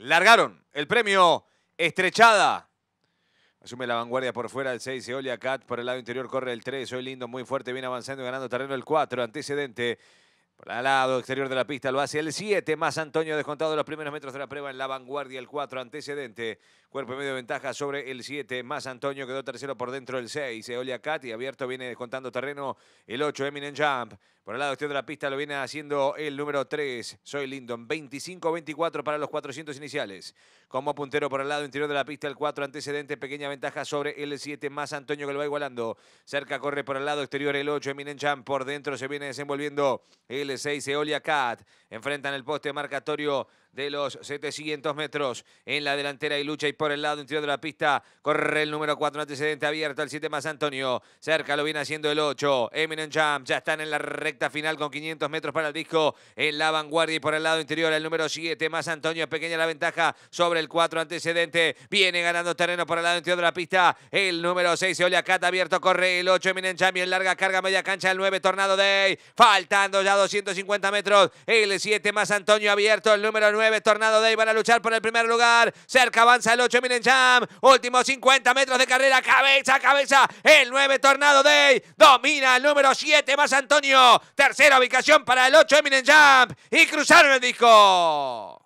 Largaron el premio Estrechada. Asume la vanguardia por fuera el 6, a Cat por el lado interior corre el 3, Soy Lindo muy fuerte, viene avanzando y ganando terreno el 4, antecedente por el lado exterior de la pista lo hace el 7, más Antonio descontado de los primeros metros de la prueba en la vanguardia, el 4 antecedente. Cuerpo y medio de ventaja sobre el 7, más Antonio quedó tercero por dentro el 6. se Cat y abierto viene descontando terreno el 8, Eminent Jump. Por el lado exterior de la pista lo viene haciendo el número 3, Soy Lindon. 25-24 para los 400 iniciales. Como puntero por el lado interior de la pista el 4 antecedente, pequeña ventaja sobre el 7, más Antonio que lo va igualando. Cerca corre por el lado exterior el 8, Eminent Jump. Por dentro se viene desenvolviendo el L6 Eolia Cat. Enfrentan el poste marcatorio de los 700 metros. En la delantera y lucha y por el lado interior de la pista corre el número 4, antecedente abierto el 7 más Antonio. Cerca lo viene haciendo el 8. Eminem Jump ya están en la recta final con 500 metros para el disco. En la vanguardia y por el lado interior el número 7 más Antonio. Pequeña la ventaja sobre el 4 antecedente. Viene ganando terreno por el lado interior de la pista. El número 6 Cata abierto corre el 8. Eminem Jump en larga carga media cancha el 9 Tornado Day. Faltando ya 250 metros. El 7 más Antonio abierto. El número 9 9, Tornado Day van a luchar por el primer lugar. Cerca avanza el 8, Eminem Jump. Últimos 50 metros de carrera, cabeza a cabeza. El 9, Tornado Day. Domina el número 7, más Antonio. Tercera ubicación para el 8, Eminem Jump. Y cruzaron el disco.